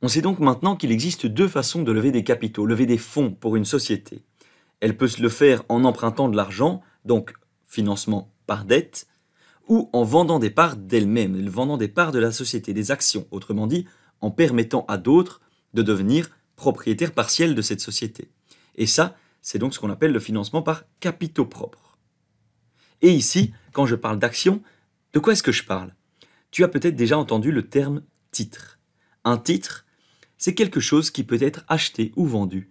On sait donc maintenant qu'il existe deux façons de lever des capitaux, lever des fonds pour une société. Elle peut se le faire en empruntant de l'argent, donc financement par dette, ou en vendant des parts d'elle-même, vendant des parts de la société, des actions, autrement dit, en permettant à d'autres de devenir propriétaires partiels de cette société. Et ça, c'est donc ce qu'on appelle le financement par capitaux propres. Et ici, quand je parle d'action, de quoi est-ce que je parle Tu as peut-être déjà entendu le terme titre. Un titre, c'est quelque chose qui peut être acheté ou vendu,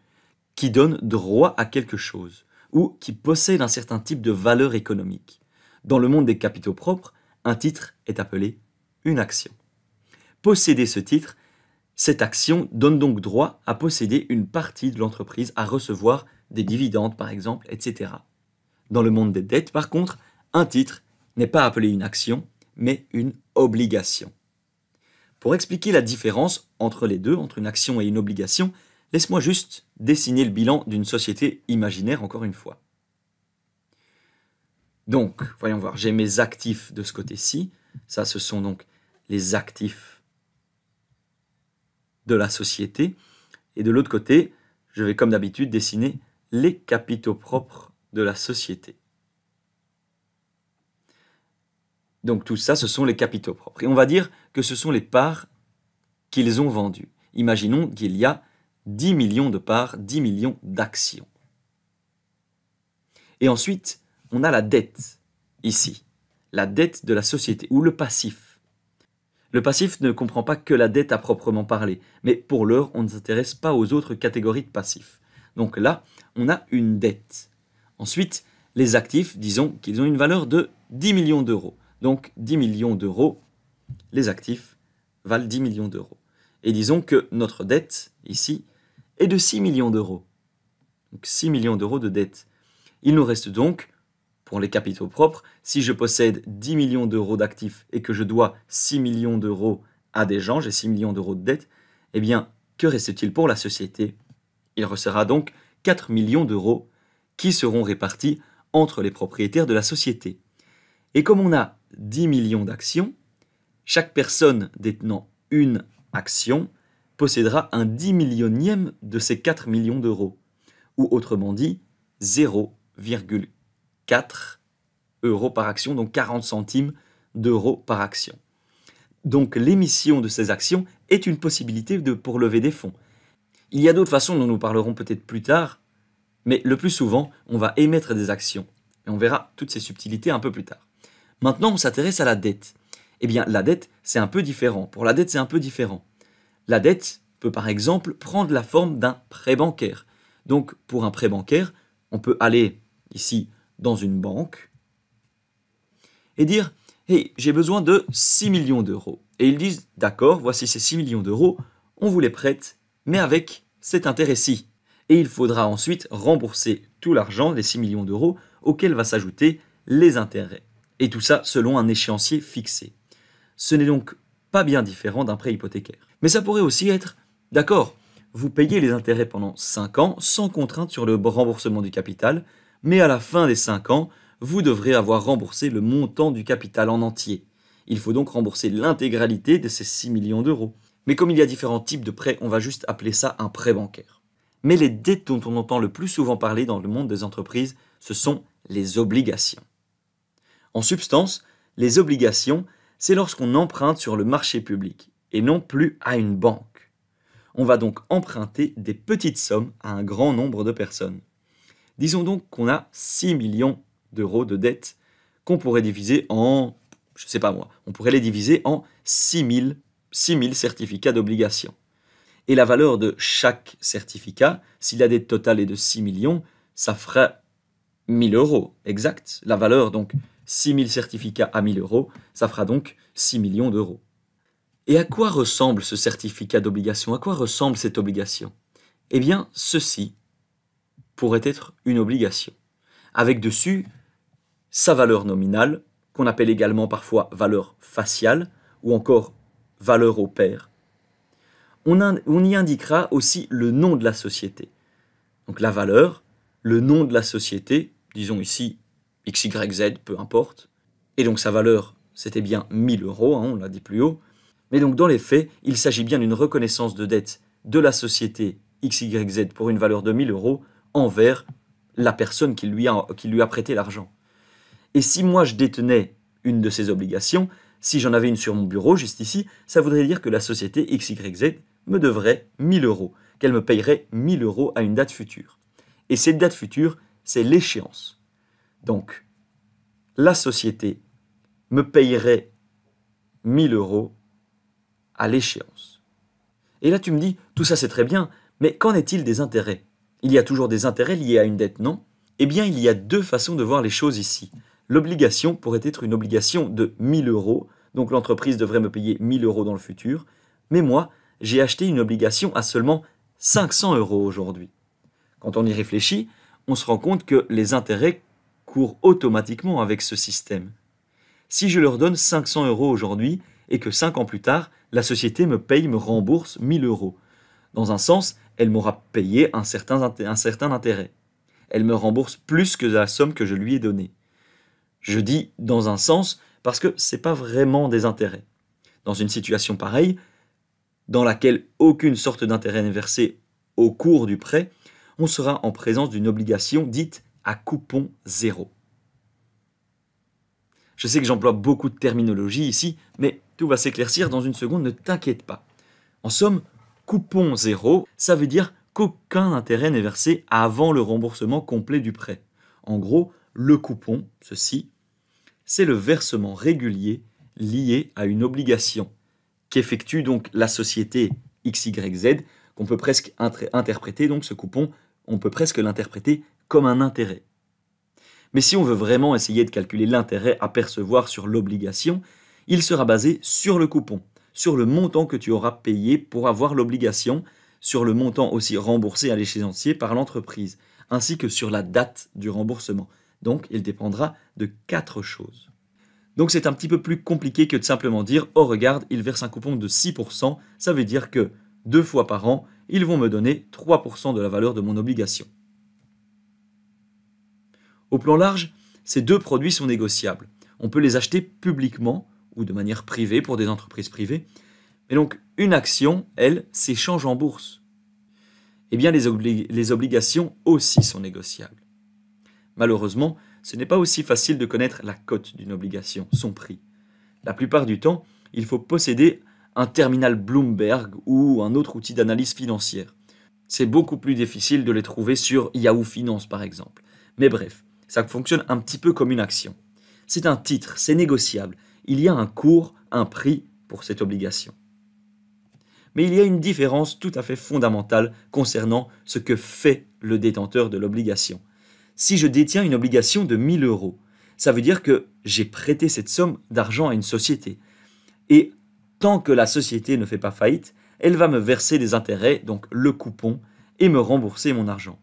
qui donne droit à quelque chose, ou qui possède un certain type de valeur économique. Dans le monde des capitaux propres, un titre est appelé une action. Posséder ce titre, cette action donne donc droit à posséder une partie de l'entreprise, à recevoir des dividendes par exemple, etc. Dans le monde des dettes, par contre, un titre n'est pas appelé une action, mais une obligation. Pour expliquer la différence entre les deux, entre une action et une obligation, laisse-moi juste dessiner le bilan d'une société imaginaire encore une fois. Donc, voyons voir, j'ai mes actifs de ce côté-ci. Ça, ce sont donc les actifs de la société. Et de l'autre côté, je vais comme d'habitude dessiner les capitaux propres de la société. Donc tout ça, ce sont les capitaux propres. Et on va dire que ce sont les parts qu'ils ont vendues. Imaginons qu'il y a 10 millions de parts, 10 millions d'actions. Et ensuite, on a la dette, ici. La dette de la société, ou le passif. Le passif ne comprend pas que la dette à proprement parler, mais pour l'heure, on ne s'intéresse pas aux autres catégories de passifs. Donc là, on a une dette. Ensuite, les actifs, disons qu'ils ont une valeur de 10 millions d'euros donc 10 millions d'euros, les actifs valent 10 millions d'euros. Et disons que notre dette, ici, est de 6 millions d'euros. Donc 6 millions d'euros de dette. Il nous reste donc, pour les capitaux propres, si je possède 10 millions d'euros d'actifs et que je dois 6 millions d'euros à des gens, j'ai 6 millions d'euros de dette, eh bien, que reste-t-il pour la société Il restera donc 4 millions d'euros qui seront répartis entre les propriétaires de la société. Et comme on a 10 millions d'actions, chaque personne détenant une action possédera un 10 millionième de ces 4 millions d'euros, ou autrement dit 0,4 euros par action, donc 40 centimes d'euros par action. Donc l'émission de ces actions est une possibilité de, pour lever des fonds. Il y a d'autres façons dont nous parlerons peut-être plus tard, mais le plus souvent, on va émettre des actions, et on verra toutes ces subtilités un peu plus tard. Maintenant, on s'intéresse à la dette. Eh bien, la dette, c'est un peu différent. Pour la dette, c'est un peu différent. La dette peut par exemple prendre la forme d'un prêt bancaire. Donc, pour un prêt bancaire, on peut aller ici dans une banque et dire Hé, j'ai besoin de 6 millions d'euros. Et ils disent D'accord, voici ces 6 millions d'euros, on vous les prête, mais avec cet intérêt-ci. Et il faudra ensuite rembourser tout l'argent, les 6 millions d'euros, auxquels va s'ajouter les intérêts et tout ça selon un échéancier fixé. Ce n'est donc pas bien différent d'un prêt hypothécaire. Mais ça pourrait aussi être, d'accord, vous payez les intérêts pendant 5 ans sans contrainte sur le remboursement du capital, mais à la fin des 5 ans, vous devrez avoir remboursé le montant du capital en entier. Il faut donc rembourser l'intégralité de ces 6 millions d'euros. Mais comme il y a différents types de prêts, on va juste appeler ça un prêt bancaire. Mais les dettes dont on entend le plus souvent parler dans le monde des entreprises, ce sont les obligations. En substance, les obligations, c'est lorsqu'on emprunte sur le marché public et non plus à une banque. On va donc emprunter des petites sommes à un grand nombre de personnes. Disons donc qu'on a 6 millions d'euros de dettes qu'on pourrait diviser en, je sais pas moi, on pourrait les diviser en 6 000 certificats d'obligations. Et la valeur de chaque certificat, si la dette totale est de 6 millions, ça ferait 1000 euros, exact. La valeur donc 6 000 certificats à 1 000 euros, ça fera donc 6 millions d'euros. Et à quoi ressemble ce certificat d'obligation À quoi ressemble cette obligation Eh bien, ceci pourrait être une obligation, avec dessus sa valeur nominale, qu'on appelle également parfois valeur faciale, ou encore valeur au pair. On, on y indiquera aussi le nom de la société. Donc la valeur, le nom de la société, disons ici X, Y, Z, peu importe. Et donc sa valeur, c'était bien 1000 euros, hein, on l'a dit plus haut. Mais donc dans les faits, il s'agit bien d'une reconnaissance de dette de la société XYZ pour une valeur de 1000 euros envers la personne qui lui a, qui lui a prêté l'argent. Et si moi je détenais une de ces obligations, si j'en avais une sur mon bureau juste ici, ça voudrait dire que la société XYZ me devrait 1000 euros, qu'elle me payerait 1000 euros à une date future. Et cette date future, c'est l'échéance. Donc, la société me payerait 1000 euros à l'échéance. Et là, tu me dis, tout ça c'est très bien, mais qu'en est-il des intérêts Il y a toujours des intérêts liés à une dette, non Eh bien, il y a deux façons de voir les choses ici. L'obligation pourrait être une obligation de 1000 euros, donc l'entreprise devrait me payer 1000 euros dans le futur, mais moi, j'ai acheté une obligation à seulement 500 euros aujourd'hui. Quand on y réfléchit, on se rend compte que les intérêts automatiquement avec ce système. Si je leur donne 500 euros aujourd'hui et que 5 ans plus tard, la société me paye, me rembourse 1000 euros, dans un sens, elle m'aura payé un certain, un certain intérêt. Elle me rembourse plus que la somme que je lui ai donnée. Je dis dans un sens parce que ce n'est pas vraiment des intérêts. Dans une situation pareille, dans laquelle aucune sorte d'intérêt n'est versé au cours du prêt, on sera en présence d'une obligation dite à coupon zéro. Je sais que j'emploie beaucoup de terminologie ici, mais tout va s'éclaircir dans une seconde, ne t'inquiète pas. En somme, coupon zéro, ça veut dire qu'aucun intérêt n'est versé avant le remboursement complet du prêt. En gros, le coupon, ceci, c'est le versement régulier lié à une obligation qu'effectue donc la société XYZ, qu'on peut presque interpréter, donc ce coupon, on peut presque l'interpréter comme un intérêt. Mais si on veut vraiment essayer de calculer l'intérêt à percevoir sur l'obligation, il sera basé sur le coupon, sur le montant que tu auras payé pour avoir l'obligation, sur le montant aussi remboursé à l'échéancier par l'entreprise, ainsi que sur la date du remboursement. Donc il dépendra de quatre choses. Donc c'est un petit peu plus compliqué que de simplement dire Oh regarde, il verse un coupon de 6%, ça veut dire que deux fois par an, ils vont me donner 3% de la valeur de mon obligation. Au plan large, ces deux produits sont négociables. On peut les acheter publiquement ou de manière privée pour des entreprises privées. Mais donc, une action, elle, s'échange en bourse. Eh bien, les, obligations aussi sont négociables. Malheureusement, ce n'est pas aussi facile de connaître la cote d'une obligation, son prix. La plupart du temps, il faut posséder un terminal Bloomberg ou un autre outil d'analyse financière. C'est beaucoup plus difficile de les trouver sur Yahoo Finance par exemple. Mais bref, ça fonctionne un petit peu comme une action. C'est un titre, c'est négociable. Il y a un cours, un prix pour cette obligation. Mais il y a une différence tout à fait fondamentale concernant ce que fait le détenteur de l'obligation. Si je détiens une obligation de 1000 euros, ça veut dire que j'ai prêté cette somme d'argent à une société. Et tant que la société ne fait pas faillite, elle va me verser des intérêts, donc le coupon, et me rembourser mon argent.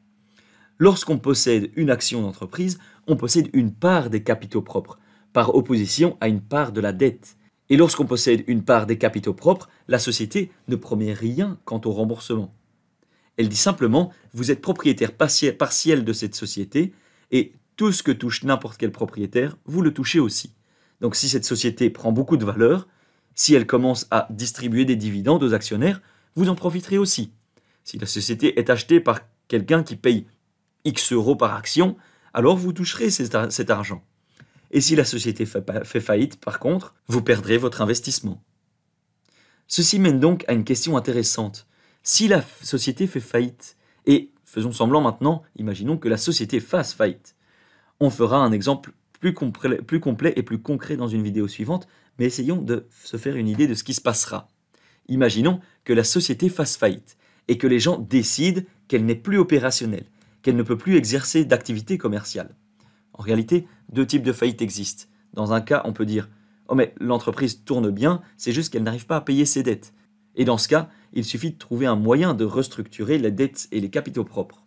Lorsqu'on possède une action d'entreprise, on possède une part des capitaux propres, par opposition à une part de la dette. Et lorsqu'on possède une part des capitaux propres, la société ne promet rien quant au remboursement. Elle dit simplement, vous êtes propriétaire partiel de cette société, et tout ce que touche n'importe quel propriétaire, vous le touchez aussi. Donc si cette société prend beaucoup de valeur, si elle commence à distribuer des dividendes aux actionnaires, vous en profiterez aussi. Si la société est achetée par quelqu'un qui paye X euros par action, alors vous toucherez cet argent. Et si la société fait faillite, par contre, vous perdrez votre investissement. Ceci mène donc à une question intéressante. Si la société fait faillite, et faisons semblant maintenant, imaginons que la société fasse faillite, on fera un exemple plus, complet, plus complet et plus concret dans une vidéo suivante, mais essayons de se faire une idée de ce qui se passera. Imaginons que la société fasse faillite et que les gens décident qu'elle n'est plus opérationnelle qu'elle ne peut plus exercer d'activité commerciale. En réalité, deux types de faillite existent. Dans un cas, on peut dire Oh, mais l'entreprise tourne bien, c'est juste qu'elle n'arrive pas à payer ses dettes. Et dans ce cas, il suffit de trouver un moyen de restructurer les dettes et les capitaux propres.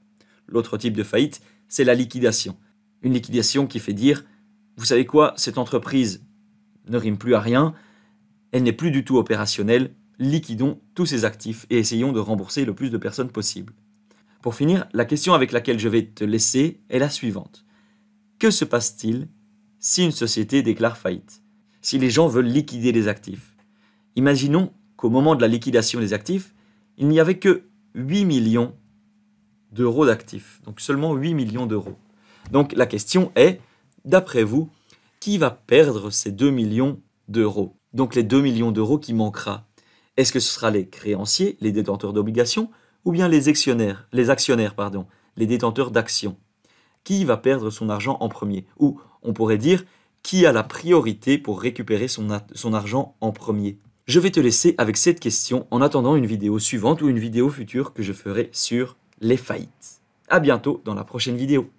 L'autre type de faillite, c'est la liquidation. Une liquidation qui fait dire Vous savez quoi, cette entreprise ne rime plus à rien, elle n'est plus du tout opérationnelle, liquidons tous ses actifs et essayons de rembourser le plus de personnes possible. Pour finir, la question avec laquelle je vais te laisser est la suivante. Que se passe-t-il si une société déclare faillite Si les gens veulent liquider les actifs Imaginons qu'au moment de la liquidation des actifs, il n'y avait que 8 millions d'euros d'actifs, donc seulement 8 millions d'euros. Donc la question est, d'après vous, qui va perdre ces 2 millions d'euros Donc les 2 millions d'euros qui manquera. Est-ce que ce sera les créanciers, les détenteurs d'obligations, ou bien les actionnaires, les actionnaires pardon, les détenteurs d'actions. Qui va perdre son argent en premier Ou on pourrait dire qui a la priorité pour récupérer son, son argent en premier Je vais te laisser avec cette question en attendant une vidéo suivante ou une vidéo future que je ferai sur les faillites. A bientôt dans la prochaine vidéo.